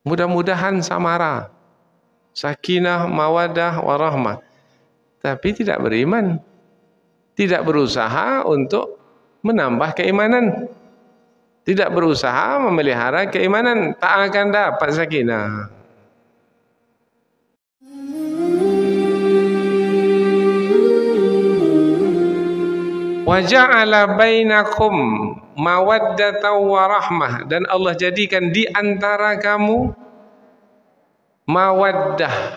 Mudah-mudahan samara, sakinah, mawadah, warahmah. Tapi tidak beriman. Tidak berusaha untuk menambah keimanan. Tidak berusaha memelihara keimanan. Tak akan dapat sakinah. Waja'ala bainakum mawaddata wa dan Allah jadikan di antara kamu mawaddah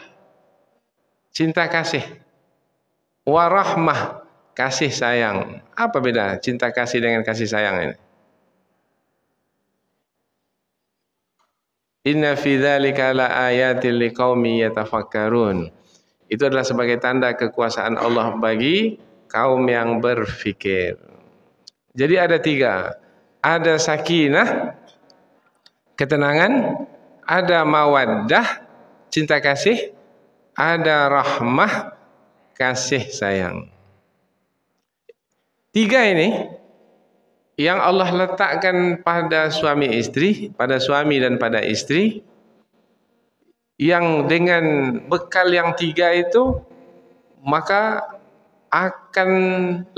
cinta kasih warahmah kasih sayang. Apa beda cinta kasih dengan kasih sayang ini? Inna fi dzalika la liqaumi yatafakkarun. Itu adalah sebagai tanda kekuasaan Allah bagi kaum yang berfikir. Jadi ada tiga. Ada sakinah, ketenangan, ada mawaddah, cinta kasih, ada rahmah, kasih sayang. Tiga ini yang Allah letakkan pada suami istri, pada suami dan pada istri yang dengan bekal yang tiga itu maka akan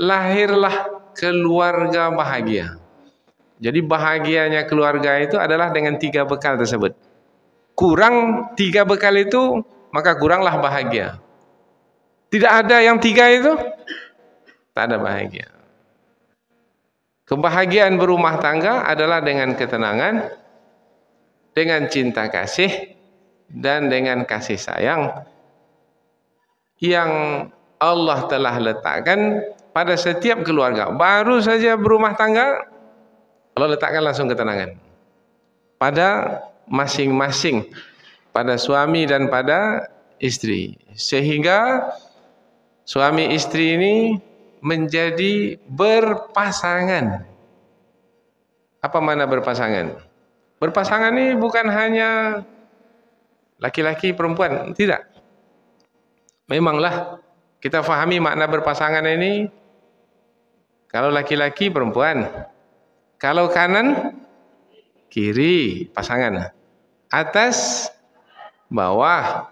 lahirlah keluarga bahagia. Jadi bahagianya keluarga itu adalah dengan tiga bekal tersebut. Kurang tiga bekal itu maka kuranglah bahagia. Tidak ada yang tiga itu tak ada bahagia. Kebahagiaan berumah tangga adalah dengan ketenangan, dengan cinta kasih, dan dengan kasih sayang yang Allah telah letakkan pada setiap keluarga. Baru saja berumah tangga, Allah letakkan langsung ketenangan. Pada masing-masing, pada suami dan pada istri. Sehingga suami istri ini menjadi berpasangan. Apa mana berpasangan? Berpasangan ini bukan hanya laki-laki perempuan, tidak. Memanglah kita fahami makna berpasangan ini kalau laki-laki perempuan. Kalau kanan kiri pasangan. Atas bawah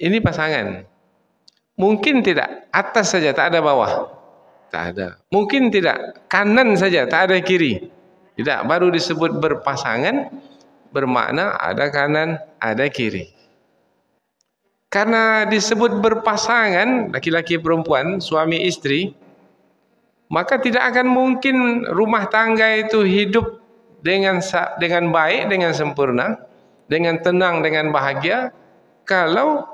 ini pasangan. Mungkin tidak atas saja tak ada bawah. Tak ada. Mungkin tidak kanan saja tak ada kiri. Tidak baru disebut berpasangan bermakna ada kanan, ada kiri. Karena disebut berpasangan laki-laki perempuan, suami istri, maka tidak akan mungkin rumah tangga itu hidup dengan dengan baik, dengan sempurna, dengan tenang, dengan bahagia kalau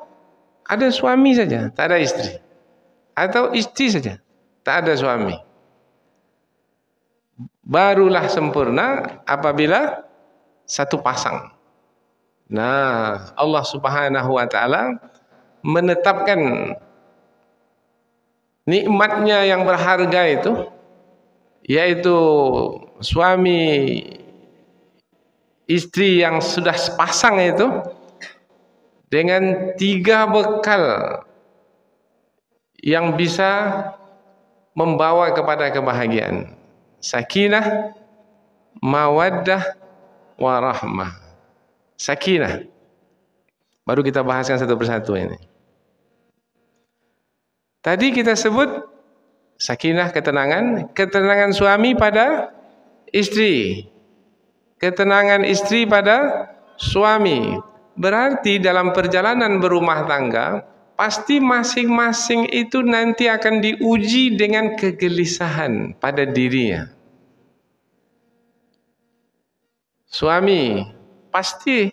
ada suami saja, tak ada istri. Atau istri saja, tak ada suami. Barulah sempurna apabila satu pasang. Nah, Allah Subhanahu wa taala menetapkan nikmatnya yang berharga itu yaitu suami istri yang sudah sepasang itu dengan tiga bekal yang bisa membawa kepada kebahagiaan sakinah mawaddah warahmah sakinah baru kita bahaskan satu persatu ini Tadi kita sebut sakinah ketenangan, ketenangan suami pada istri. Ketenangan istri pada suami. Berarti dalam perjalanan berumah tangga, pasti masing-masing itu nanti akan diuji dengan kegelisahan pada dirinya. Suami pasti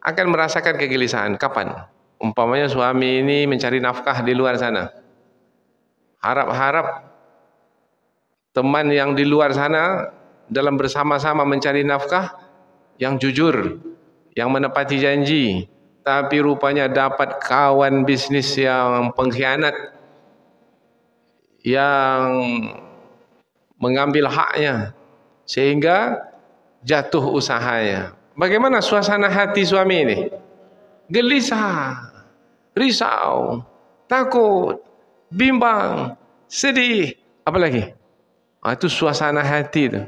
akan merasakan kegelisahan. Kapan? Umpamanya suami ini mencari nafkah di luar sana harap-harap teman yang di luar sana dalam bersama-sama mencari nafkah yang jujur, yang menepati janji, tapi rupanya dapat kawan bisnis yang pengkhianat yang mengambil haknya sehingga jatuh usahanya. Bagaimana suasana hati suami ini? Gelisah, risau, takut, bimbang, sedih, apa lagi? Ha, itu suasana hati itu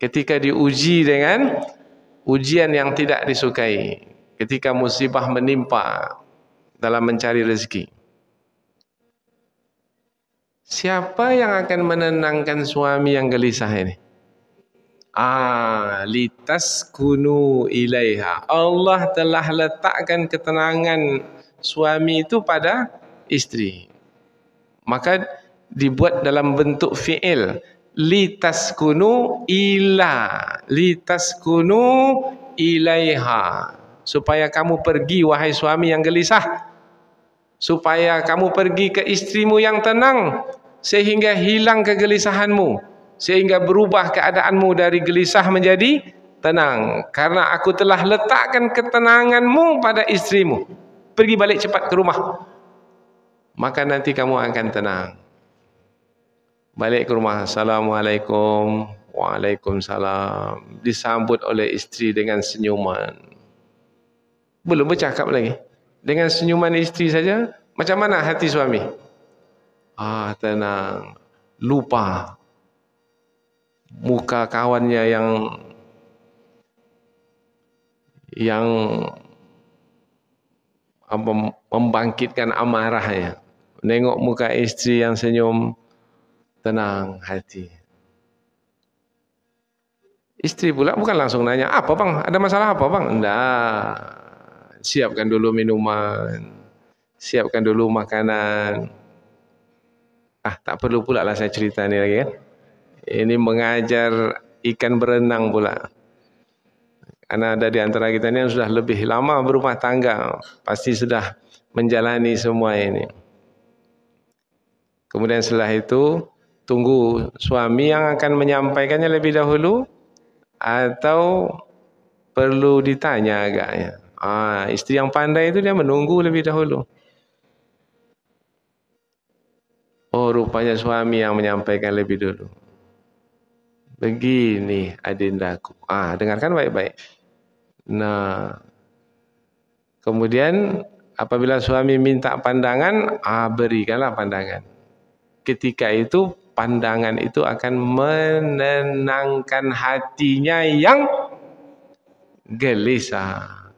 Ketika diuji dengan ujian yang tidak disukai. Ketika musibah menimpa dalam mencari rezeki. Siapa yang akan menenangkan suami yang gelisah ini? Ah, litas kunu ilaiha. Allah telah letakkan ketenangan suami itu pada istri maka dibuat dalam bentuk fi'il litaskunu ila litaskunu ilaiha supaya kamu pergi wahai suami yang gelisah supaya kamu pergi ke istrimu yang tenang sehingga hilang kegelisahanmu sehingga berubah keadaanmu dari gelisah menjadi tenang karena aku telah letakkan ketenanganmu pada istrimu pergi balik cepat ke rumah maka nanti kamu akan tenang. Balik ke rumah. Assalamualaikum. Waalaikumsalam. Disambut oleh isteri dengan senyuman. Belum bercakap lagi. Dengan senyuman isteri saja, macam mana hati suami? Ah, tenang. Lupa. Muka kawannya yang yang membangkitkan amarahnya. Nengok muka istri yang senyum, tenang hati. Istri pula bukan langsung nanya, apa bang, ada masalah apa bang? Tidak. Siapkan dulu minuman. Siapkan dulu makanan. Ah, tak perlu pula lah saya cerita ini lagi kan. Ini mengajar ikan berenang pula. Karena ada di antara kita ini yang sudah lebih lama berumah tangga. Pasti sudah menjalani semua ini. Kemudian setelah itu tunggu suami yang akan menyampaikannya lebih dahulu atau perlu ditanya agaknya. Ah, istri yang pandai itu dia menunggu lebih dahulu. Oh, rupanya suami yang menyampaikan lebih dulu. Begini adindaku. Ah, dengarkan baik-baik. Nah, kemudian apabila suami minta pandangan, ah berikanlah pandangan ketika itu pandangan itu akan menenangkan hatinya yang gelisah.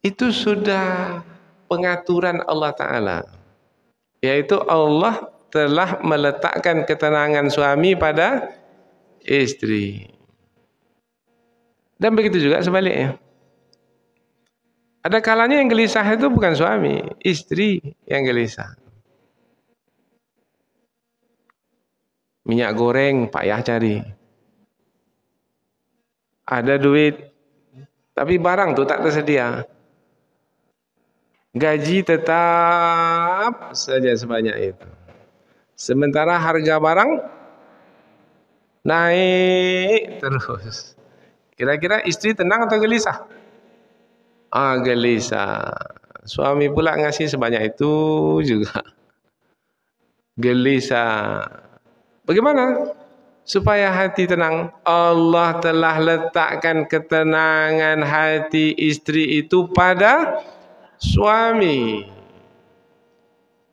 Itu sudah pengaturan Allah Ta'ala. Yaitu Allah telah meletakkan ketenangan suami pada istri. Dan begitu juga sebaliknya. Ada kalanya yang gelisah itu bukan suami, istri yang gelisah. Minyak goreng payah cari. Ada duit, tapi barang tuh tak tersedia. Gaji tetap saja sebanyak itu. Sementara harga barang naik terus. Kira-kira istri tenang atau gelisah? Ah, gelisah. Suami pula ngasih sebanyak itu juga. Gelisah. Bagaimana? Supaya hati tenang. Allah telah letakkan ketenangan hati istri itu pada suami.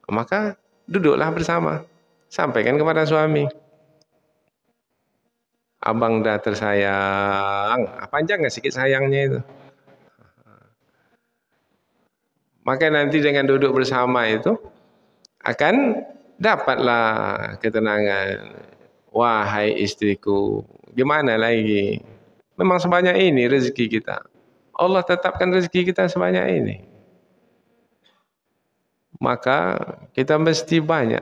Maka duduklah bersama. Sampaikan kepada suami. Abang dah tersayang. Ah, panjang nggak sedikit sayangnya itu? Maka nanti dengan duduk bersama itu akan dapatlah ketenangan. Wahai istriku, gimana lagi? Memang sebanyak ini rezeki kita. Allah tetapkan rezeki kita sebanyak ini. Maka kita mesti banyak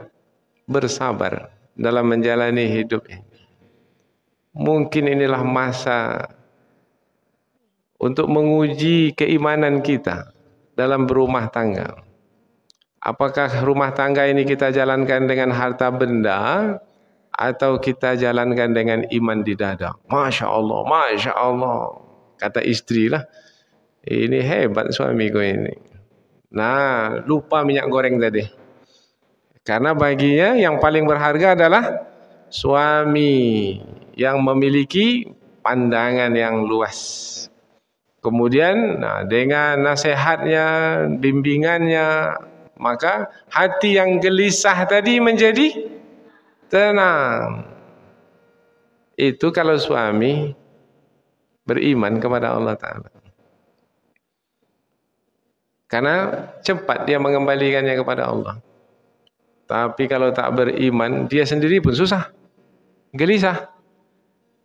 bersabar dalam menjalani hidup ini. Mungkin inilah masa untuk menguji keimanan kita dalam berumah tangga. Apakah rumah tangga ini kita jalankan dengan harta benda atau kita jalankan dengan iman di dada? Masya Allah, Masya Allah. Kata istri lah, ini hebat suamiku ini. Nah, lupa minyak goreng tadi. Karena baginya yang paling berharga adalah suami yang memiliki pandangan yang luas. Kemudian nah, dengan nasihatnya, bimbingannya, maka hati yang gelisah tadi menjadi tenang. Itu kalau suami beriman kepada Allah Ta'ala. Karena cepat dia mengembalikannya kepada Allah. Tapi kalau tak beriman, dia sendiri pun susah. Gelisah.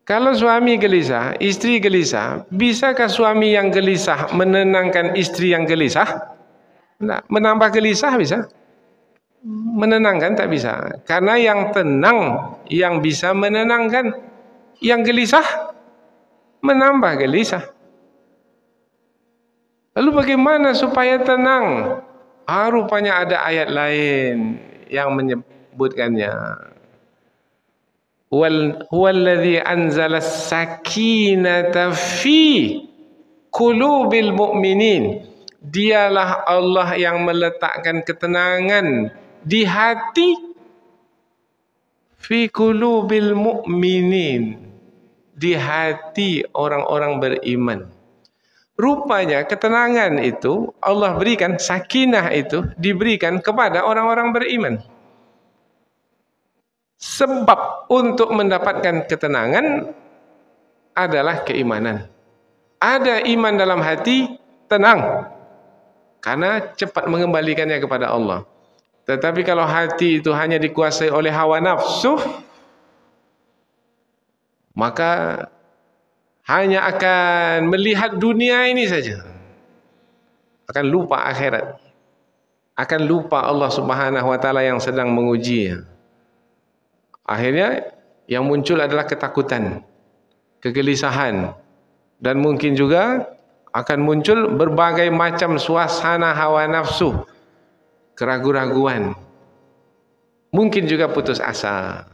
Kalau suami gelisah, istri gelisah, bisakah suami yang gelisah menenangkan istri yang gelisah? Nah, menambah gelisah bisa. Menenangkan tak bisa. Karena yang tenang yang bisa menenangkan. Yang gelisah menambah gelisah. Lalu bagaimana supaya tenang? Ah, rupanya ada ayat lain yang menyebutkannya. Huwallazi anzalas sakinata fi qulubil mu'minin dialah Allah yang meletakkan ketenangan di hati fi qulubil mu'minin di hati orang-orang beriman. Rupanya ketenangan itu Allah berikan, sakinah itu diberikan kepada orang-orang beriman. Sebab untuk mendapatkan ketenangan adalah keimanan. Ada iman dalam hati, tenang. Karena cepat mengembalikannya kepada Allah. Tetapi kalau hati itu hanya dikuasai oleh hawa nafsu, maka hanya akan melihat dunia ini saja. Akan lupa akhirat. Akan lupa Allah Subhanahu wa taala yang sedang menguji. Akhirnya yang muncul adalah ketakutan, kegelisahan dan mungkin juga akan muncul berbagai macam suasana hawa nafsu, keraguan-raguan. Mungkin juga putus asa.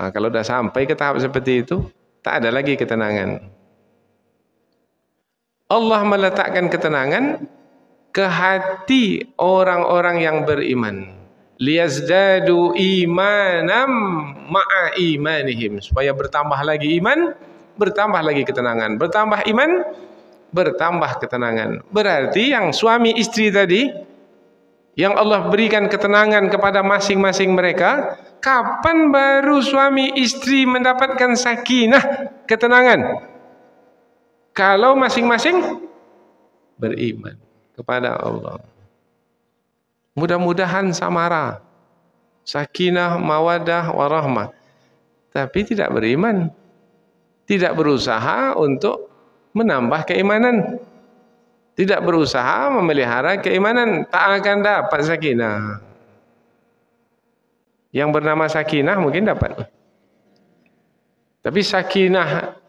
Nah, kalau sudah sampai ke tahap seperti itu, tak ada lagi ketenangan. Allah meletakkan ketenangan ke hati orang-orang yang beriman. Liyazdadu imanam ma'a imanihim. Supaya bertambah lagi iman, bertambah lagi ketenangan. Bertambah iman, bertambah ketenangan. Berarti yang suami istri tadi yang Allah berikan ketenangan kepada masing-masing mereka, kapan baru suami istri mendapatkan sakinah, ketenangan? Kalau masing-masing beriman kepada Allah. Mudah-mudahan samara, sakinah, mawadah, warahmah. Tapi tidak beriman. Tidak berusaha untuk menambah keimanan. Tidak berusaha memelihara keimanan, tak akan dapat sakinah. Yang bernama sakinah mungkin dapat. Tapi sakinah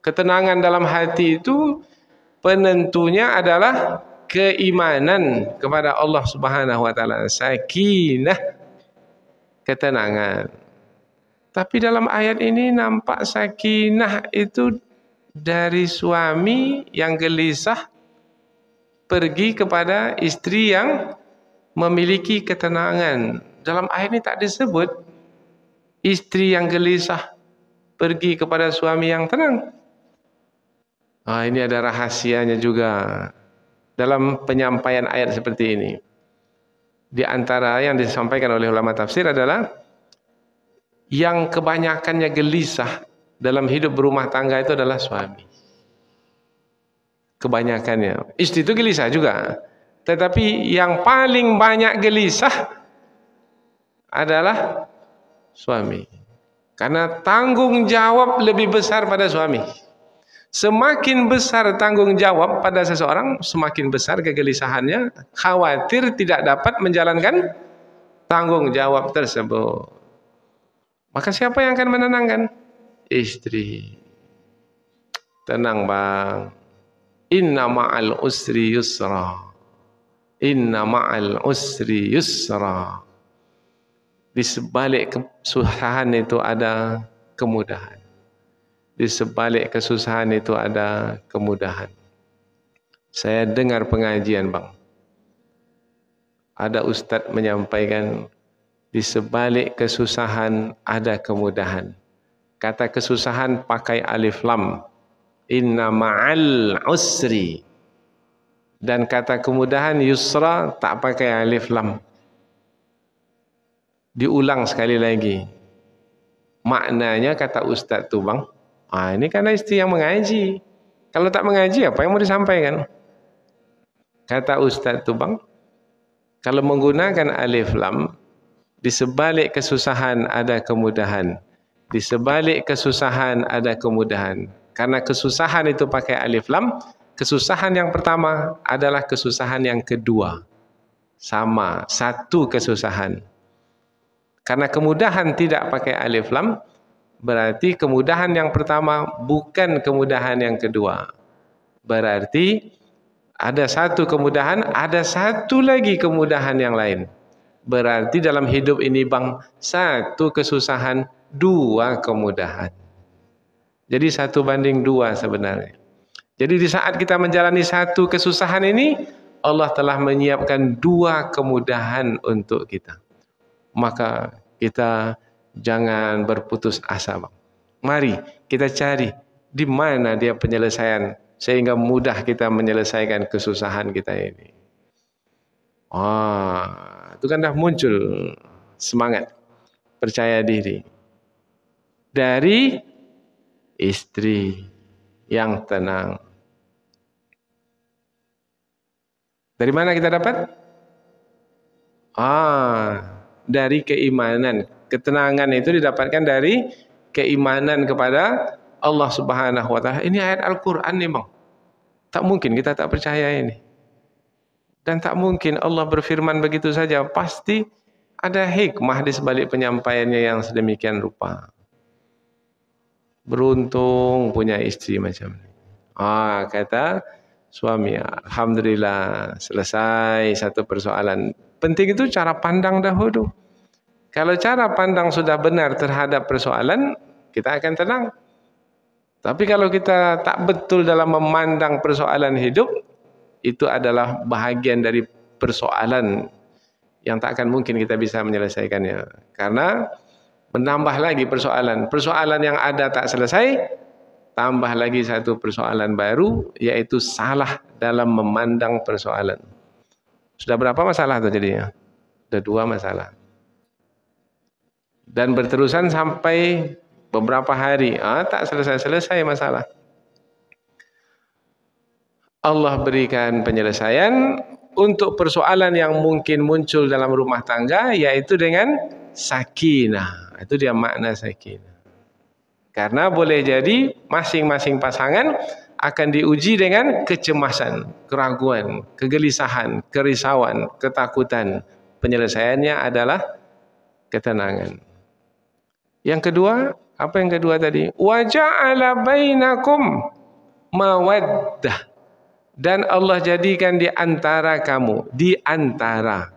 ketenangan dalam hati itu penentunya adalah keimanan kepada Allah Subhanahu wa taala. Sakinah ketenangan. Tapi dalam ayat ini nampak sakinah itu dari suami yang gelisah pergi kepada istri yang memiliki ketenangan. Dalam ayat ini tak disebut istri yang gelisah pergi kepada suami yang tenang. Ah, ini ada rahasianya juga dalam penyampaian ayat seperti ini. Di antara yang disampaikan oleh ulama tafsir adalah yang kebanyakannya gelisah dalam hidup berumah tangga itu adalah suami. Kebanyakannya. Istri itu gelisah juga. Tetapi yang paling banyak gelisah adalah suami. Karena tanggung jawab lebih besar pada suami. Semakin besar tanggung jawab pada seseorang, semakin besar kegelisahannya, khawatir tidak dapat menjalankan tanggung jawab tersebut. Maka siapa yang akan menenangkan? istri. Tenang bang. Inna ma'al usri yusra. Inna ma'al usri yusra. Di sebalik kesusahan itu ada kemudahan. Di sebalik kesusahan itu ada kemudahan. Saya dengar pengajian bang. Ada ustaz menyampaikan di sebalik kesusahan ada kemudahan kata kesusahan pakai alif lam inna ma'al usri dan kata kemudahan yusra tak pakai alif lam diulang sekali lagi maknanya kata ustaz tu bang ah ini kan istri yang mengaji kalau tak mengaji apa yang mau disampaikan kata ustaz tu bang kalau menggunakan alif lam di sebalik kesusahan ada kemudahan Di sebalik kesusahan ada kemudahan. Karena kesusahan itu pakai alif lam, kesusahan yang pertama adalah kesusahan yang kedua. Sama, satu kesusahan. Karena kemudahan tidak pakai alif lam, berarti kemudahan yang pertama bukan kemudahan yang kedua. Berarti ada satu kemudahan, ada satu lagi kemudahan yang lain. Berarti dalam hidup ini bang, satu kesusahan dua kemudahan. Jadi satu banding dua sebenarnya. Jadi di saat kita menjalani satu kesusahan ini, Allah telah menyiapkan dua kemudahan untuk kita. Maka kita jangan berputus asa. Bang. Mari kita cari di mana dia penyelesaian sehingga mudah kita menyelesaikan kesusahan kita ini. Ah, itu kan dah muncul semangat, percaya diri dari istri yang tenang. Dari mana kita dapat? Ah, dari keimanan. Ketenangan itu didapatkan dari keimanan kepada Allah Subhanahu wa taala. Ini ayat Al-Qur'an nih, Bang. Tak mungkin kita tak percaya ini. Dan tak mungkin Allah berfirman begitu saja. Pasti ada hikmah di sebalik penyampaiannya yang sedemikian rupa beruntung punya istri macam ini. Ah, kata suami, alhamdulillah selesai satu persoalan. Penting itu cara pandang dahulu. Kalau cara pandang sudah benar terhadap persoalan, kita akan tenang. Tapi kalau kita tak betul dalam memandang persoalan hidup, itu adalah bahagian dari persoalan yang tak akan mungkin kita bisa menyelesaikannya. Karena Menambah lagi persoalan. Persoalan yang ada tak selesai, tambah lagi satu persoalan baru, yaitu salah dalam memandang persoalan. Sudah berapa masalah tuh jadinya? Sudah dua masalah. Dan berterusan sampai beberapa hari. Ah, tak selesai-selesai masalah. Allah berikan penyelesaian untuk persoalan yang mungkin muncul dalam rumah tangga yaitu dengan sakinah. Itu dia makna sakinah. Karena boleh jadi masing-masing pasangan akan diuji dengan kecemasan, keraguan, kegelisahan, kerisauan, ketakutan. Penyelesaiannya adalah ketenangan. Yang kedua, apa yang kedua tadi? Waja'ala bainakum mawaddah. Dan Allah jadikan di antara kamu, di antara.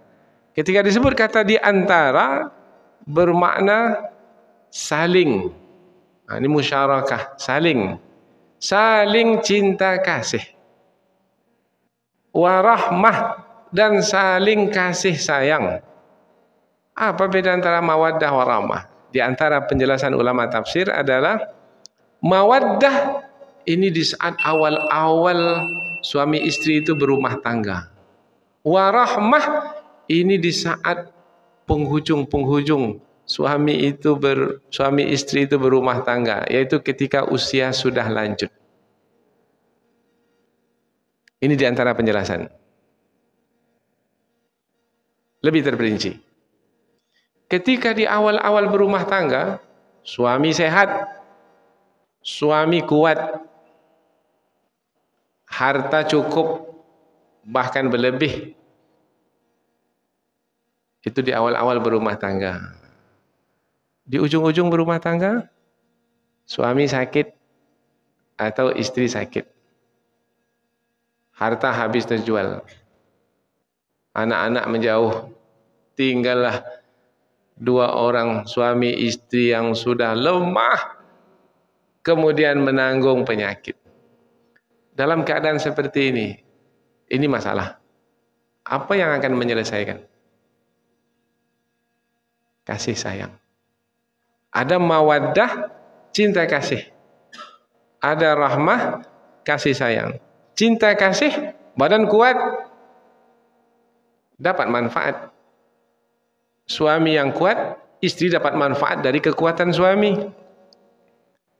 Ketika disebut kata di antara, bermakna saling. ini musyarakah, saling. Saling cinta kasih. Warahmah dan saling kasih sayang. Apa beda antara mawaddah warahmah? Di antara penjelasan ulama tafsir adalah mawaddah ini di saat awal-awal suami istri itu berumah tangga. Warahmah ini di saat penghujung-penghujung suami itu ber, suami istri itu berumah tangga, yaitu ketika usia sudah lanjut. Ini diantara penjelasan. Lebih terperinci. Ketika di awal-awal berumah tangga, suami sehat, suami kuat, harta cukup, bahkan berlebih, itu di awal-awal berumah tangga. Di ujung-ujung berumah tangga, suami sakit atau istri sakit. Harta habis terjual. Anak-anak menjauh. Tinggallah dua orang suami istri yang sudah lemah. Kemudian menanggung penyakit. Dalam keadaan seperti ini, ini masalah. Apa yang akan menyelesaikan? kasih sayang. Ada mawaddah, cinta kasih. Ada rahmah, kasih sayang. Cinta kasih, badan kuat, dapat manfaat. Suami yang kuat, istri dapat manfaat dari kekuatan suami.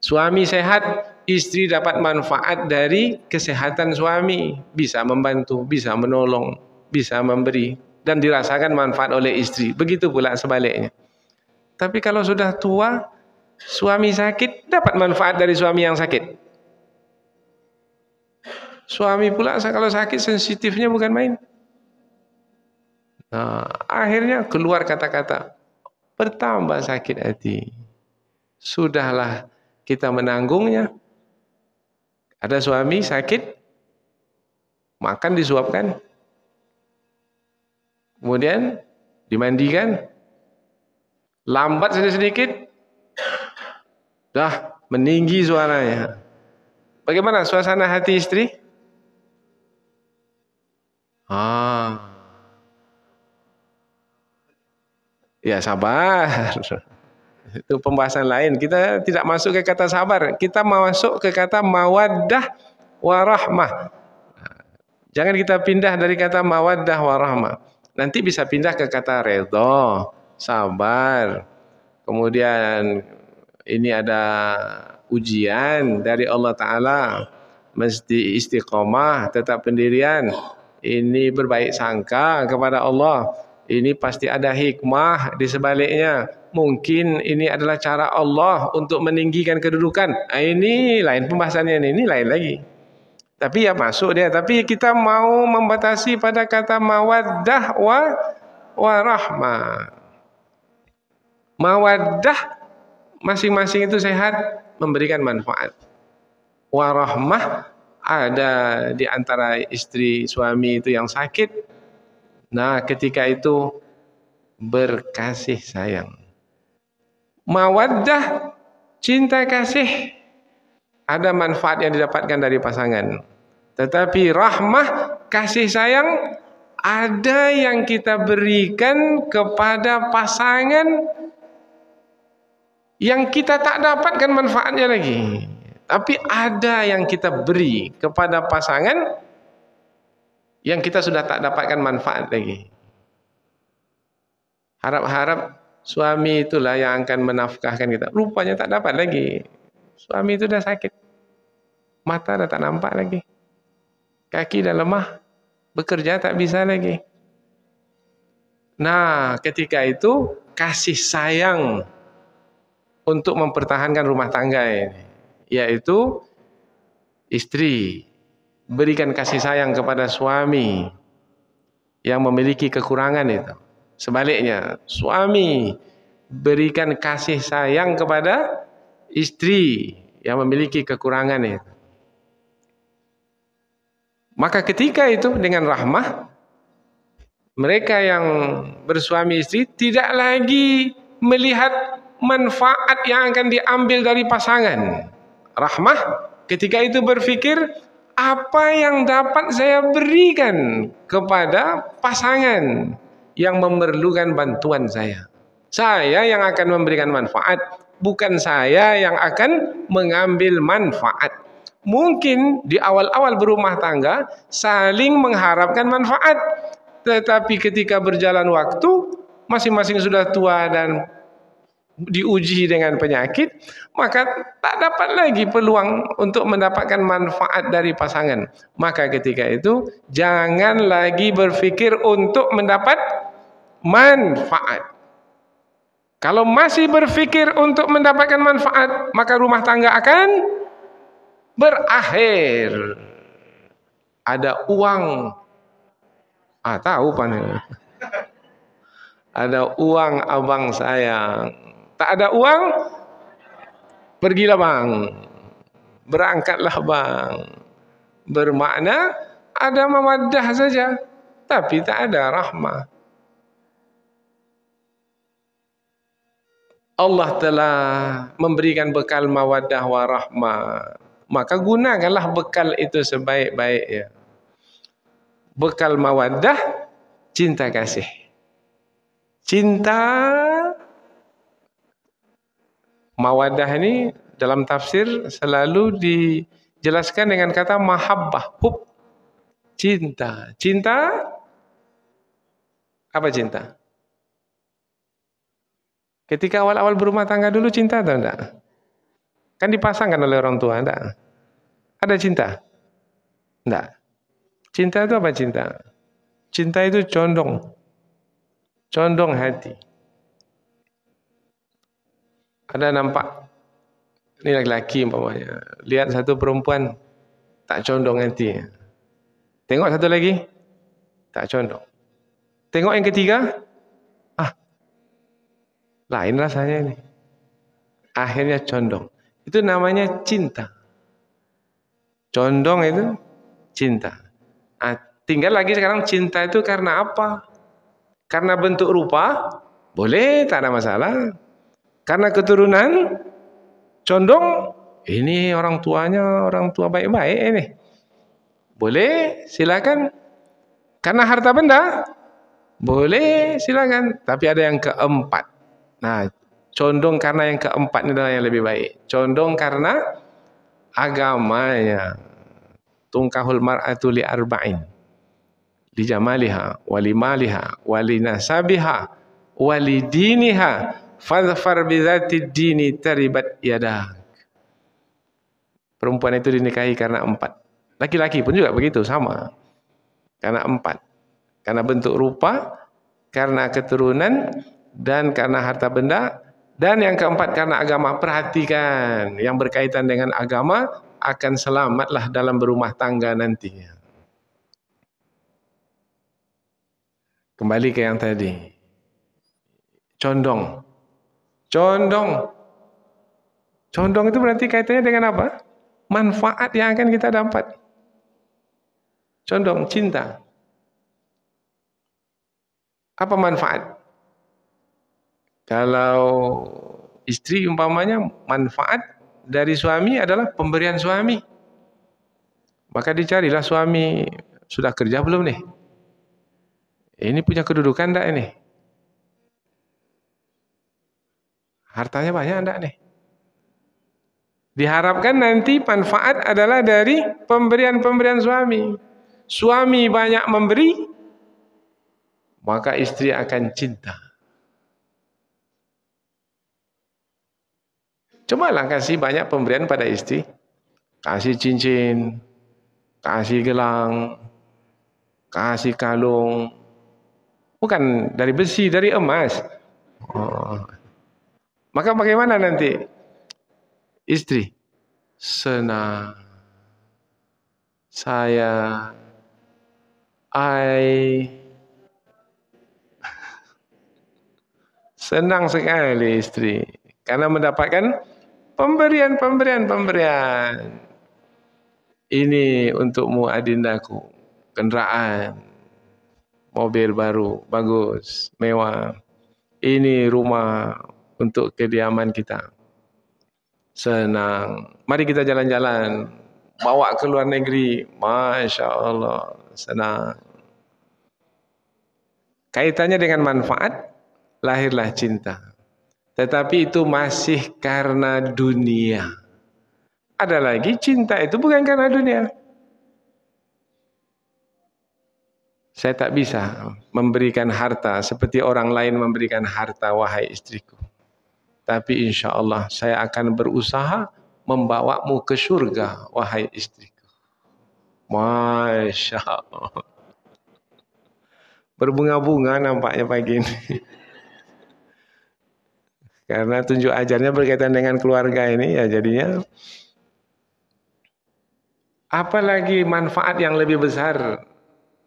Suami sehat, istri dapat manfaat dari kesehatan suami. Bisa membantu, bisa menolong, bisa memberi dan dirasakan manfaat oleh istri. Begitu pula sebaliknya. Tapi kalau sudah tua, suami sakit dapat manfaat dari suami yang sakit. Suami pula kalau sakit sensitifnya bukan main. Nah, akhirnya keluar kata-kata bertambah sakit hati. Sudahlah kita menanggungnya. Ada suami sakit, makan disuapkan, kemudian dimandikan, lambat sedikit-sedikit, dah meninggi suaranya. Bagaimana suasana hati istri? Ah. Ya sabar. Itu pembahasan lain. Kita tidak masuk ke kata sabar. Kita masuk ke kata mawaddah warahmah. Nah, jangan kita pindah dari kata mawaddah warahmah nanti bisa pindah ke kata redo, sabar. Kemudian ini ada ujian dari Allah Ta'ala. Mesti istiqomah, tetap pendirian. Ini berbaik sangka kepada Allah. Ini pasti ada hikmah di sebaliknya. Mungkin ini adalah cara Allah untuk meninggikan kedudukan. Nah, ini lain pembahasannya, ini lain lagi. Tapi ya masuk dia. Tapi kita mau membatasi pada kata mawaddah wa warahmah. Mawaddah masing-masing itu sehat memberikan manfaat. Warahmah ada di antara istri suami itu yang sakit. Nah, ketika itu berkasih sayang. Mawaddah cinta kasih ada manfaat yang didapatkan dari pasangan. Tetapi rahmah kasih sayang ada yang kita berikan kepada pasangan yang kita tak dapatkan manfaatnya lagi. Tapi ada yang kita beri kepada pasangan yang kita sudah tak dapatkan manfaat lagi. Harap-harap suami itulah yang akan menafkahkan kita. Rupanya tak dapat lagi. Suami itu dah sakit. Mata dah tak nampak lagi. Kaki dah lemah, bekerja tak bisa lagi. Nah, ketika itu kasih sayang untuk mempertahankan rumah tangga ini, yaitu istri berikan kasih sayang kepada suami yang memiliki kekurangan itu. Sebaliknya, suami berikan kasih sayang kepada istri yang memiliki kekurangan itu. Maka ketika itu dengan rahmah mereka yang bersuami istri tidak lagi melihat manfaat yang akan diambil dari pasangan. Rahmah ketika itu berpikir apa yang dapat saya berikan kepada pasangan yang memerlukan bantuan saya. Saya yang akan memberikan manfaat, bukan saya yang akan mengambil manfaat mungkin di awal-awal berumah tangga saling mengharapkan manfaat. Tetapi ketika berjalan waktu, masing-masing sudah tua dan diuji dengan penyakit, maka tak dapat lagi peluang untuk mendapatkan manfaat dari pasangan. Maka ketika itu jangan lagi berpikir untuk mendapat manfaat. Kalau masih berpikir untuk mendapatkan manfaat, maka rumah tangga akan berakhir. Ada uang. Ah, tahu panen. Ada uang abang sayang. Tak ada uang? Pergilah bang. Berangkatlah bang. Bermakna ada mawaddah saja. Tapi tak ada rahmah. Allah telah memberikan bekal mawaddah warahmah maka gunakanlah bekal itu sebaik-baiknya. Bekal mawaddah, cinta kasih. Cinta mawaddah ini dalam tafsir selalu dijelaskan dengan kata mahabbah, hub, cinta. Cinta apa cinta? Ketika awal-awal berumah tangga dulu cinta atau enggak? Kan dipasangkan oleh orang tua, enggak? Ada cinta? Enggak. Cinta itu apa cinta? Cinta itu condong. Condong hati. Ada nampak? Ini laki-laki, umpamanya. Lihat satu perempuan, tak condong hati. Tengok satu lagi, tak condong. Tengok yang ketiga, ah, lain rasanya ini. Akhirnya condong. Itu namanya cinta. Condong itu cinta. Nah, tinggal lagi sekarang cinta itu karena apa? Karena bentuk rupa, boleh, tak ada masalah. Karena keturunan, condong, ini orang tuanya orang tua baik-baik ini. Boleh, silakan. Karena harta benda, boleh, silakan. Tapi ada yang keempat. Nah, Condong karena yang keempat ini adalah yang lebih baik. Condong karena agamanya. Tungkahul mar'atu li arba'in. Li jamaliha, wali maliha, wali nasabiha, wali diniha. Fadfar bidhati dini teribat yadak. Perempuan itu dinikahi karena empat. Laki-laki pun juga begitu, sama. Karena empat. Karena bentuk rupa, karena keturunan, dan karena harta benda, dan yang keempat karena agama perhatikan yang berkaitan dengan agama akan selamatlah dalam berumah tangga nantinya. Kembali ke yang tadi. Condong. Condong. Condong itu berarti kaitannya dengan apa? Manfaat yang akan kita dapat. Condong cinta. Apa manfaat? Kalau istri umpamanya manfaat dari suami adalah pemberian suami. Maka dicarilah suami sudah kerja belum nih? Ini punya kedudukan enggak ini? Hartanya banyak enggak nih? Diharapkan nanti manfaat adalah dari pemberian-pemberian suami. Suami banyak memberi, maka istri akan cinta. Cuma lah kasih banyak pemberian pada istri. Kasih cincin, kasih gelang, kasih kalung. Bukan dari besi, dari emas. Oh. Maka bagaimana nanti? Istri, senang, saya, I, senang sekali istri. Karena mendapatkan Pemberian, pemberian, pemberian. Ini untukmu adindaku. Kendaraan. Mobil baru. Bagus. Mewah. Ini rumah untuk kediaman kita. Senang. Mari kita jalan-jalan. Bawa ke luar negeri. Masya Allah. Senang. Kaitannya dengan manfaat. Lahirlah cinta. Tetapi itu masih karena dunia. Ada lagi cinta itu bukan karena dunia. Saya tak bisa memberikan harta seperti orang lain memberikan harta wahai istriku. Tapi insya Allah saya akan berusaha membawamu ke surga wahai istriku. Masya Allah. Berbunga-bunga nampaknya pagi ini. Karena tunjuk ajarnya berkaitan dengan keluarga ini ya jadinya apalagi manfaat yang lebih besar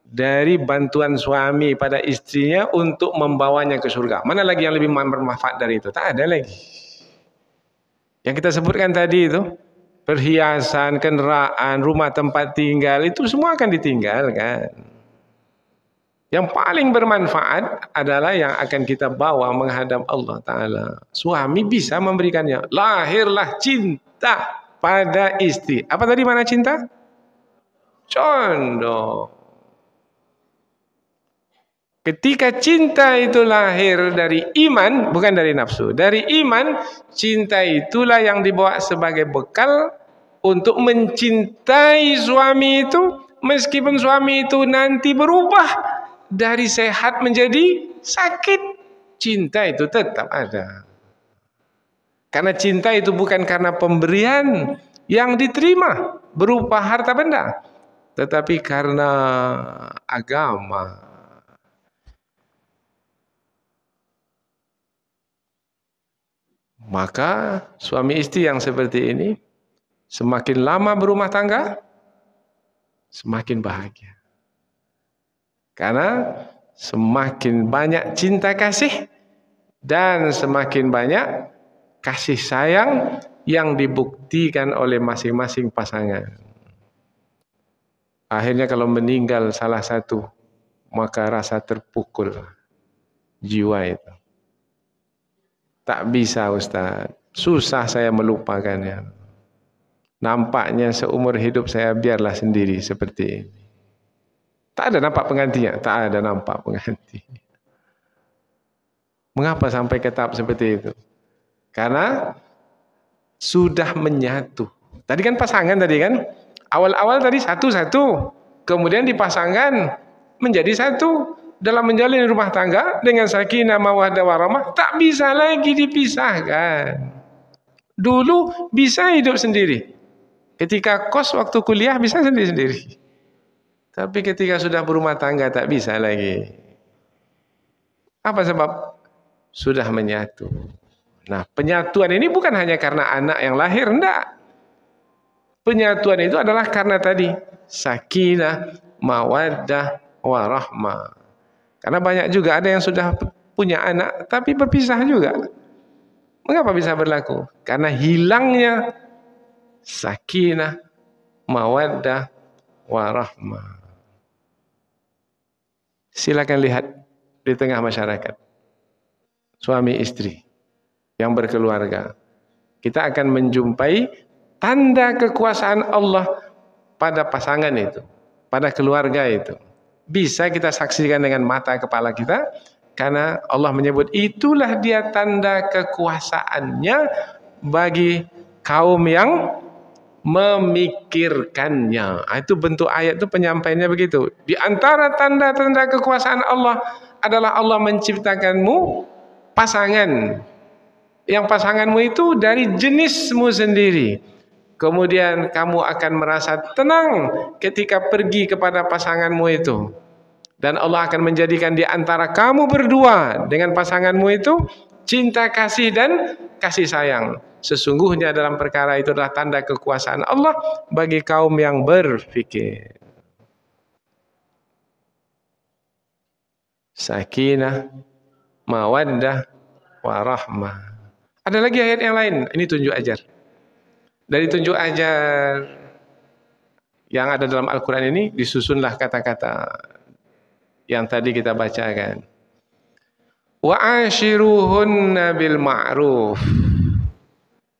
dari bantuan suami pada istrinya untuk membawanya ke surga. Mana lagi yang lebih bermanfaat dari itu? Tak ada lagi. Yang kita sebutkan tadi itu, perhiasan, kendaraan, rumah tempat tinggal, itu semua akan ditinggalkan. Yang paling bermanfaat adalah yang akan kita bawa menghadap Allah Ta'ala. Suami bisa memberikannya. Lahirlah cinta pada istri. Apa tadi mana cinta? Condong. Ketika cinta itu lahir dari iman, bukan dari nafsu. Dari iman, cinta itulah yang dibawa sebagai bekal untuk mencintai suami itu meskipun suami itu nanti berubah dari sehat menjadi sakit. Cinta itu tetap ada. Karena cinta itu bukan karena pemberian yang diterima berupa harta benda, tetapi karena agama. Maka suami istri yang seperti ini semakin lama berumah tangga semakin bahagia. Karena semakin banyak cinta kasih dan semakin banyak kasih sayang yang dibuktikan oleh masing-masing pasangan. Akhirnya kalau meninggal salah satu, maka rasa terpukul jiwa itu. Tak bisa Ustaz, susah saya melupakannya. Nampaknya seumur hidup saya biarlah sendiri seperti ini. Tak ada nampak penggantinya, tak ada nampak pengganti. Mengapa sampai ke tahap seperti itu? Karena sudah menyatu. Tadi kan pasangan tadi kan? Awal-awal tadi satu-satu, kemudian dipasangkan menjadi satu dalam menjalin rumah tangga dengan sakinah mawadah, warahmah tak bisa lagi dipisahkan. Dulu bisa hidup sendiri. Ketika kos waktu kuliah bisa sendiri-sendiri. Tapi ketika sudah berumah tangga tak bisa lagi. Apa sebab? Sudah menyatu. Nah, penyatuan ini bukan hanya karena anak yang lahir, enggak. Penyatuan itu adalah karena tadi sakinah, mawaddah, warahmah. Karena banyak juga ada yang sudah punya anak tapi berpisah juga. Mengapa bisa berlaku? Karena hilangnya sakinah, mawaddah, warahmah. Silakan lihat di tengah masyarakat. Suami istri yang berkeluarga. Kita akan menjumpai tanda kekuasaan Allah pada pasangan itu, pada keluarga itu. Bisa kita saksikan dengan mata kepala kita karena Allah menyebut itulah dia tanda kekuasaannya bagi kaum yang memikirkannya. Ah, itu bentuk ayat itu penyampaiannya begitu. Di antara tanda-tanda kekuasaan Allah adalah Allah menciptakanmu pasangan. Yang pasanganmu itu dari jenismu sendiri. Kemudian kamu akan merasa tenang ketika pergi kepada pasanganmu itu. Dan Allah akan menjadikan di antara kamu berdua dengan pasanganmu itu cinta kasih dan kasih sayang. Sesungguhnya dalam perkara itu adalah tanda kekuasaan Allah bagi kaum yang berfikir. Sakinah, mawaddah, warahmah. Ada lagi ayat yang lain. Ini tunjuk ajar. Dari tunjuk ajar yang ada dalam Al-Quran ini disusunlah kata-kata yang tadi kita bacakan. Wa bil ma'ruf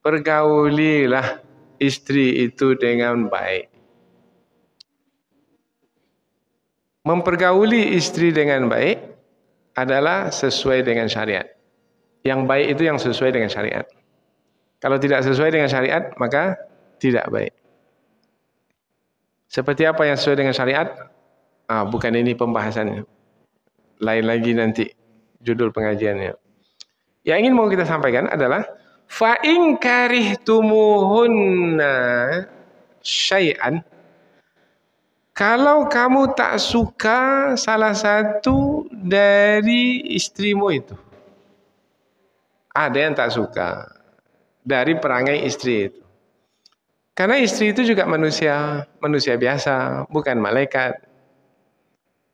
pergaulilah istri itu dengan baik. Mempergauli istri dengan baik adalah sesuai dengan syariat. Yang baik itu yang sesuai dengan syariat. Kalau tidak sesuai dengan syariat, maka tidak baik. Seperti apa yang sesuai dengan syariat? Ah, bukan ini pembahasannya. Lain lagi nanti judul pengajiannya. Yang ingin mau kita sampaikan adalah Fa in karihtumuhunna syai'an kalau kamu tak suka salah satu dari istrimu itu. Ada yang tak suka dari perangai istri itu. Karena istri itu juga manusia, manusia biasa, bukan malaikat.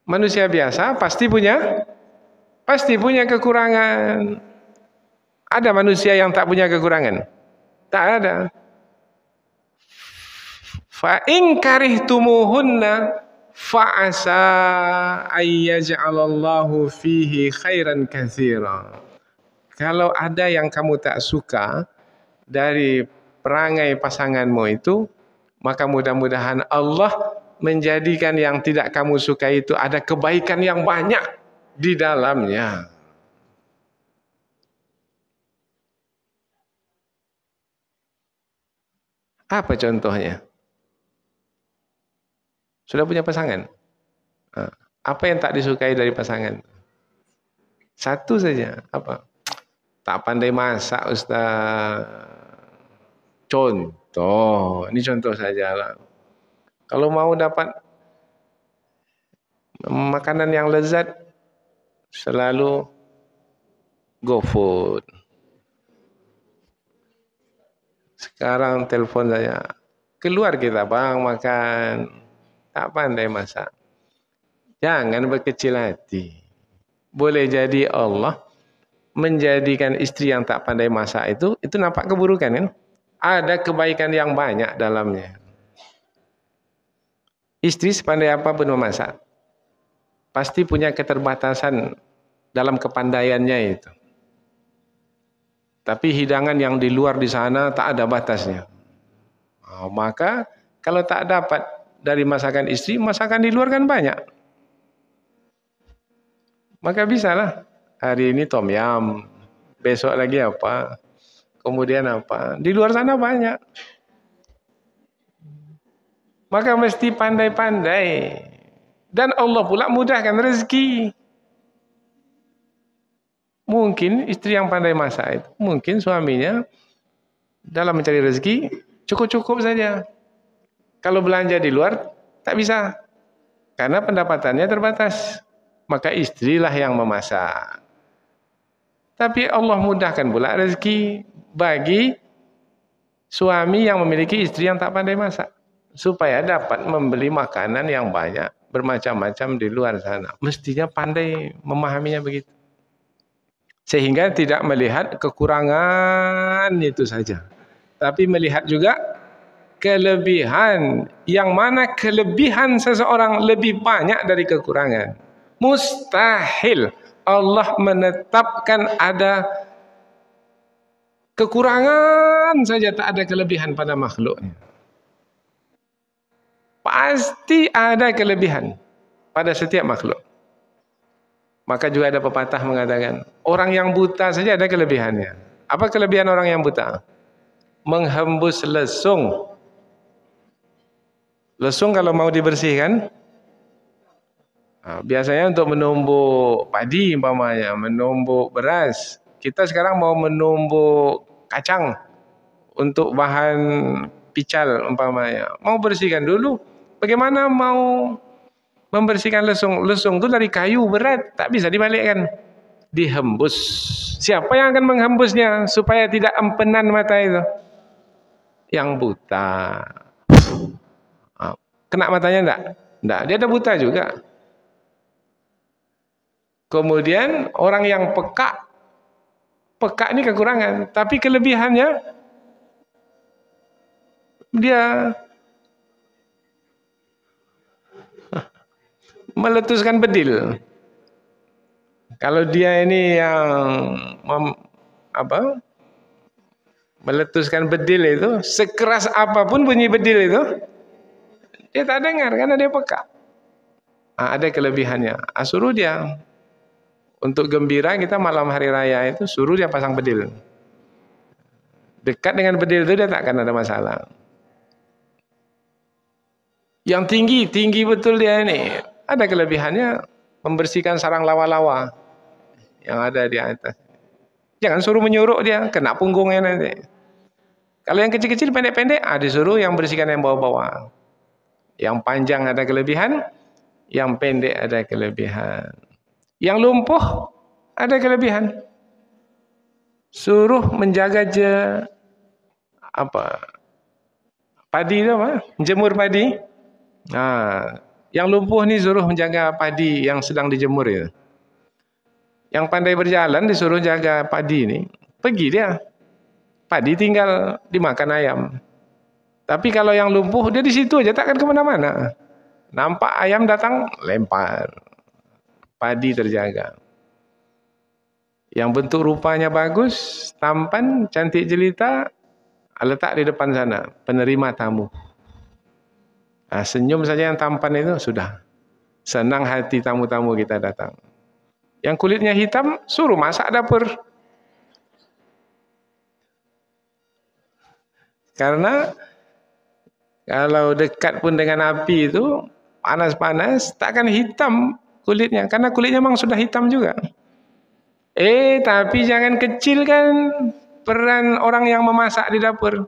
Manusia biasa pasti punya pasti punya kekurangan. Ada manusia yang tak punya kekurangan? Tak ada. Fa in karihtumuhunna fa asa ayyaj'alallahu fihi khairan kathira. Kalau ada yang kamu tak suka dari perangai pasanganmu itu, maka mudah-mudahan Allah menjadikan yang tidak kamu suka itu ada kebaikan yang banyak di dalamnya. Apa contohnya? Sudah punya pasangan? Ah, apa yang tak disukai dari pasangan? Satu saja, apa? Tak pandai masak Ustaz. Contoh, ini contoh saja lah. Kalau mau dapat makanan yang lezat, selalu go food. Sekarang telepon saya, keluar kita bang makan. Tak pandai masak. Jangan berkecil hati. Boleh jadi Allah menjadikan istri yang tak pandai masak itu, itu nampak keburukan kan? Ada kebaikan yang banyak dalamnya. Istri sepandai apapun memasak, pasti punya keterbatasan dalam kepandaiannya itu. Tapi hidangan yang di luar di sana tak ada batasnya. Nah, maka kalau tak dapat dari masakan istri, masakan di luar kan banyak. Maka bisalah hari ini tom yam, besok lagi apa, kemudian apa. Di luar sana banyak. Maka mesti pandai-pandai. Dan Allah pula mudahkan rezeki mungkin istri yang pandai masak itu mungkin suaminya dalam mencari rezeki cukup-cukup saja. Kalau belanja di luar tak bisa karena pendapatannya terbatas. Maka istrilah yang memasak. Tapi Allah mudahkan pula rezeki bagi suami yang memiliki istri yang tak pandai masak supaya dapat membeli makanan yang banyak bermacam-macam di luar sana. Mestinya pandai memahaminya begitu. Sehingga tidak melihat kekurangan itu saja. Tapi melihat juga kelebihan. Yang mana kelebihan seseorang lebih banyak dari kekurangan. Mustahil Allah menetapkan ada kekurangan saja tak ada kelebihan pada makhluknya. Pasti ada kelebihan pada setiap makhluk. Maka juga ada pepatah mengatakan, orang yang buta saja ada kelebihannya. Apa kelebihan orang yang buta? Menghembus lesung. Lesung kalau mau dibersihkan, ah, biasanya untuk menumbuk padi umpamanya, menumbuk beras. Kita sekarang mau menumbuk kacang untuk bahan pical umpamanya. Mau bersihkan dulu. Bagaimana mau membersihkan lesung. Lesung itu dari kayu berat, tak bisa dibalikkan. Dihembus. Siapa yang akan menghembusnya supaya tidak empenan mata itu? Yang buta. Ah, kena matanya enggak? Enggak, dia ada buta juga. Kemudian orang yang peka, peka ini kekurangan, tapi kelebihannya dia meletuskan bedil. Kalau dia ini yang mem, apa? meletuskan bedil itu sekeras apapun bunyi bedil itu dia tak dengar karena dia peka. Nah, ada kelebihannya. Ah, suruh dia untuk gembira kita malam hari raya itu suruh dia pasang bedil. Dekat dengan bedil itu dia tak akan ada masalah. Yang tinggi, tinggi betul dia ini. Ada kelebihannya membersihkan sarang lawa-lawa yang ada di atas. Jangan suruh menyuruh dia, kena punggungnya nanti. Kalau yang kecil-kecil pendek-pendek, ah suruh yang bersihkan yang bawah-bawah. Yang panjang ada kelebihan, yang pendek ada kelebihan. Yang lumpuh ada kelebihan. Suruh menjaga je apa? Padi itu apa? Jemur padi. Nah, yang lumpuh nih suruh menjaga padi yang sedang dijemur itu. Ya. Yang pandai berjalan disuruh jaga padi ini. Pergi dia. Padi tinggal dimakan ayam. Tapi kalau yang lumpuh dia di situ aja takkan kemana-mana. Nampak ayam datang lempar. Padi terjaga. Yang bentuk rupanya bagus, tampan, cantik jelita, letak di depan sana, penerima tamu. Nah, senyum saja yang tampan itu sudah. Senang hati tamu-tamu kita datang. Yang kulitnya hitam suruh masak dapur. Karena kalau dekat pun dengan api itu panas-panas takkan hitam kulitnya karena kulitnya memang sudah hitam juga. Eh, tapi jangan kecilkan peran orang yang memasak di dapur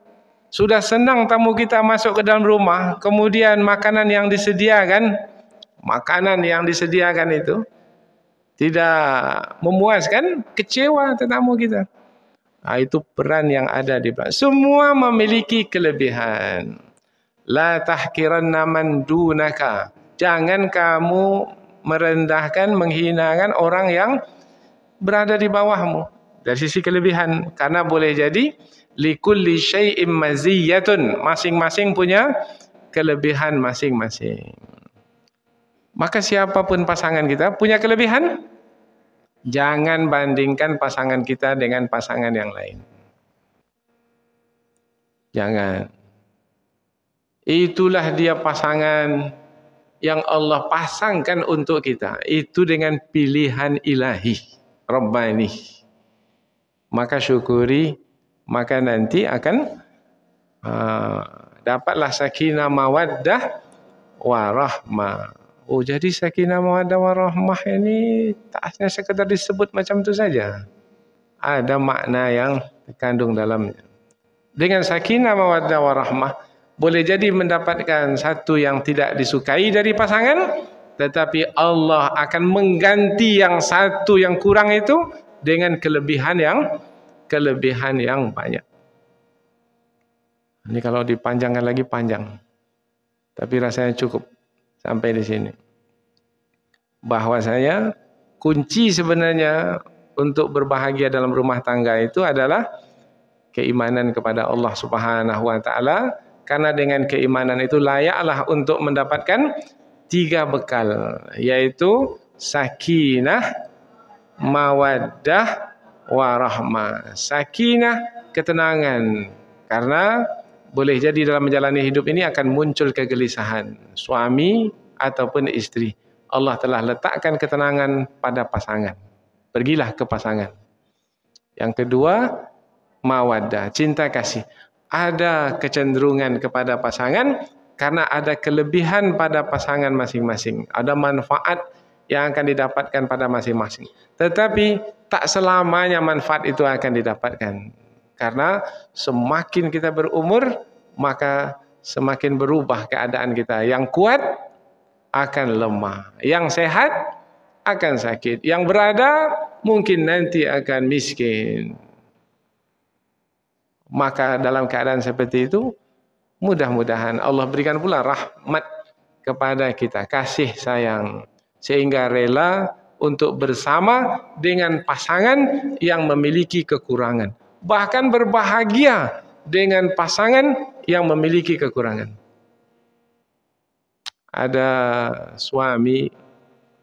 sudah senang tamu kita masuk ke dalam rumah, kemudian makanan yang disediakan, makanan yang disediakan itu tidak memuaskan, kecewa tetamu kita. Nah, itu peran yang ada di belakang. Semua memiliki kelebihan. La tahkiran naman dunaka. Jangan kamu merendahkan, menghinakan orang yang berada di bawahmu. Dari sisi kelebihan. Karena boleh jadi likulli syai'im maziyatun. Masing-masing punya kelebihan masing-masing. Maka siapapun pasangan kita punya kelebihan, jangan bandingkan pasangan kita dengan pasangan yang lain. Jangan. Itulah dia pasangan yang Allah pasangkan untuk kita. Itu dengan pilihan ilahi, Rabbani. Maka syukuri maka nanti akan uh, dapatlah sakinah mawaddah warahmah. Oh jadi sakinah mawaddah warahmah ini tak hanya sekadar disebut macam tu saja. Ada makna yang terkandung dalamnya. Dengan sakinah mawaddah warahmah boleh jadi mendapatkan satu yang tidak disukai dari pasangan tetapi Allah akan mengganti yang satu yang kurang itu dengan kelebihan yang kelebihan yang banyak. Ini kalau dipanjangkan lagi panjang. Tapi rasanya cukup sampai di sini. Bahwasanya kunci sebenarnya untuk berbahagia dalam rumah tangga itu adalah keimanan kepada Allah Subhanahu wa taala karena dengan keimanan itu layaklah untuk mendapatkan tiga bekal yaitu sakinah, mawaddah wa rahmah. Sakinah ketenangan. Karena boleh jadi dalam menjalani hidup ini akan muncul kegelisahan suami ataupun istri. Allah telah letakkan ketenangan pada pasangan. Pergilah ke pasangan. Yang kedua, mawaddah, cinta kasih. Ada kecenderungan kepada pasangan karena ada kelebihan pada pasangan masing-masing. Ada manfaat yang akan didapatkan pada masing-masing. Tetapi tak selamanya manfaat itu akan didapatkan. Karena semakin kita berumur, maka semakin berubah keadaan kita. Yang kuat akan lemah, yang sehat akan sakit, yang berada mungkin nanti akan miskin. Maka dalam keadaan seperti itu, mudah-mudahan Allah berikan pula rahmat kepada kita, kasih sayang, sehingga rela untuk bersama dengan pasangan yang memiliki kekurangan, bahkan berbahagia dengan pasangan yang memiliki kekurangan. Ada suami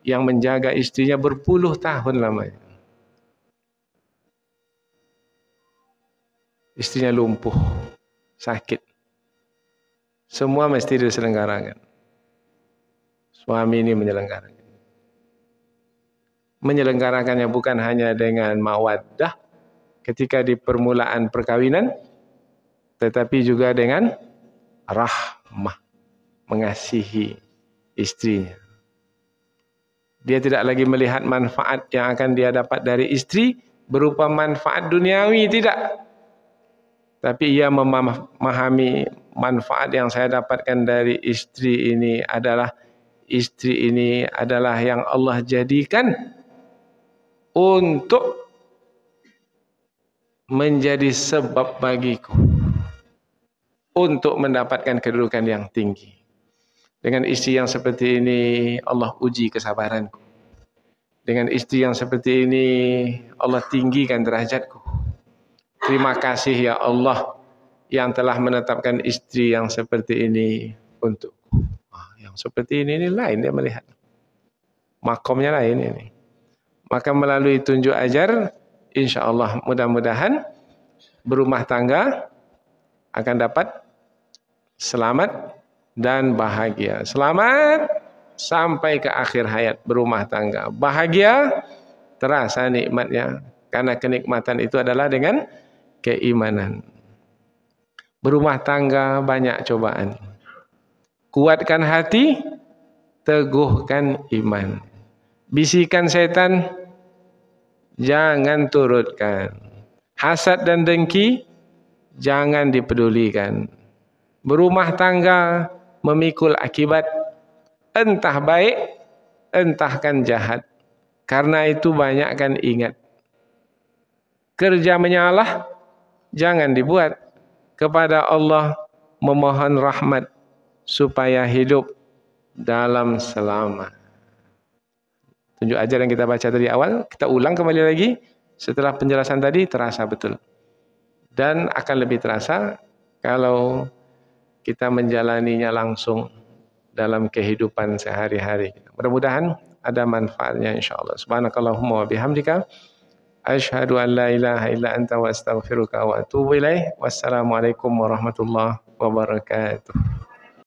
yang menjaga istrinya berpuluh tahun lamanya. Istrinya lumpuh, sakit. Semua mesti diselenggarakan. Suami ini menyelenggarakan menyelenggarakannya bukan hanya dengan mawaddah ketika di permulaan perkawinan tetapi juga dengan rahmah mengasihi istrinya dia tidak lagi melihat manfaat yang akan dia dapat dari istri berupa manfaat duniawi tidak tapi ia memahami manfaat yang saya dapatkan dari istri ini adalah istri ini adalah yang Allah jadikan untuk menjadi sebab bagiku untuk mendapatkan kedudukan yang tinggi. Dengan istri yang seperti ini, Allah uji kesabaranku. Dengan istri yang seperti ini, Allah tinggikan derajatku. Terima kasih ya Allah yang telah menetapkan istri yang seperti ini untukku. Ah, yang seperti ini ini lain dia melihat. Makomnya lain ini. Maka melalui tunjuk ajar, insya Allah mudah-mudahan berumah tangga akan dapat selamat dan bahagia. Selamat sampai ke akhir hayat berumah tangga. Bahagia terasa nikmatnya karena kenikmatan itu adalah dengan keimanan. Berumah tangga banyak cobaan. Kuatkan hati, teguhkan iman. Bisikan setan, jangan turutkan. Hasad dan dengki, jangan dipedulikan. Berumah tangga, memikul akibat, entah baik, entahkan jahat. Karena itu banyakkan ingat. Kerja menyalah, jangan dibuat. Kepada Allah, memohon rahmat, supaya hidup dalam selamat. Tunjuk ajaran yang kita baca tadi awal, kita ulang kembali lagi setelah penjelasan tadi terasa betul. Dan akan lebih terasa kalau kita menjalaninya langsung dalam kehidupan sehari-hari. Mudah-mudahan ada manfaatnya Allah. Subhanakallahumma wa bihamdika ashadu an la ilaha illa anta wa astaghfiruka wa atubu ilaih. Wassalamualaikum warahmatullahi wabarakatuh.